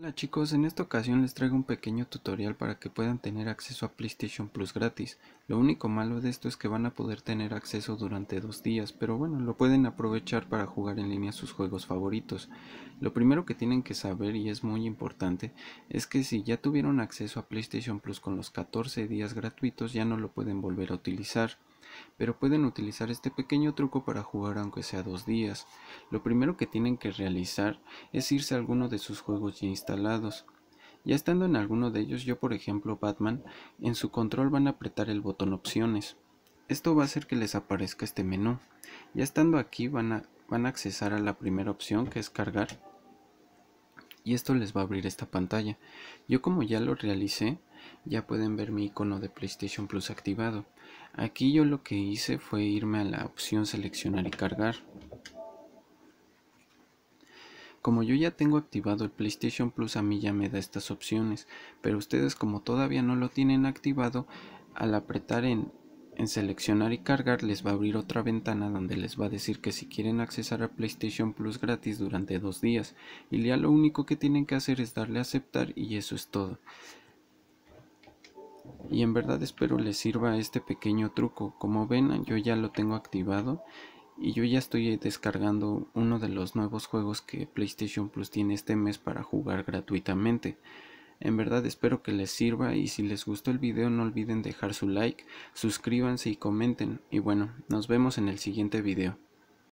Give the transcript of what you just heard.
Hola chicos, en esta ocasión les traigo un pequeño tutorial para que puedan tener acceso a PlayStation Plus gratis. Lo único malo de esto es que van a poder tener acceso durante dos días, pero bueno, lo pueden aprovechar para jugar en línea sus juegos favoritos. Lo primero que tienen que saber, y es muy importante, es que si ya tuvieron acceso a PlayStation Plus con los 14 días gratuitos, ya no lo pueden volver a utilizar pero pueden utilizar este pequeño truco para jugar aunque sea dos días. Lo primero que tienen que realizar es irse a alguno de sus juegos ya instalados. Ya estando en alguno de ellos, yo por ejemplo Batman, en su control van a apretar el botón opciones. Esto va a hacer que les aparezca este menú. Ya estando aquí van a, van accesar a la primera opción que es cargar y esto les va a abrir esta pantalla. Yo como ya lo realicé, ya pueden ver mi icono de PlayStation Plus activado. Aquí yo lo que hice fue irme a la opción seleccionar y cargar. Como yo ya tengo activado el PlayStation Plus a mí ya me da estas opciones, pero ustedes como todavía no lo tienen activado, al apretar en, seleccionar y cargar les va a abrir otra ventana donde les va a decir que si quieren accesar a PlayStation Plus gratis durante dos días y ya lo único que tienen que hacer es darle a aceptar y eso es todo y en verdad espero les sirva este pequeño truco. Como ven yo ya lo tengo activado y yo ya estoy descargando uno de los nuevos juegos que PlayStation Plus tiene este mes para jugar gratuitamente. En verdad espero que les sirva y si les gustó el video no olviden dejar su like, suscríbanse y comenten. Y bueno, nos vemos en el siguiente video.